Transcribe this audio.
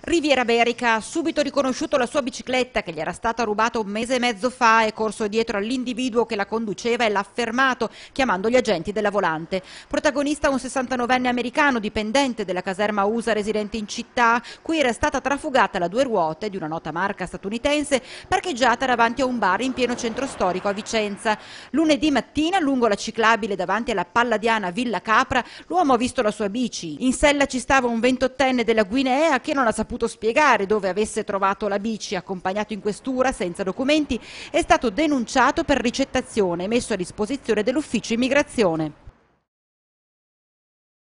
Riviera Berica ha subito riconosciuto la sua bicicletta che gli era stata rubata un mese e mezzo fa e corso dietro all'individuo che la conduceva e l'ha fermato chiamando gli agenti della volante. Protagonista un 69enne americano dipendente della caserma USA residente in città, cui era stata trafugata la due ruote di una nota marca statunitense parcheggiata davanti a un bar in pieno centro storico a Vicenza. Lunedì mattina lungo la ciclabile davanti alla palladiana Villa Capra l'uomo ha visto la sua bici. In sella ci stava un 28enne della Guinea che non la sapeva saputo spiegare dove avesse trovato la bici accompagnato in questura senza documenti, è stato denunciato per ricettazione e messo a disposizione dell'ufficio immigrazione.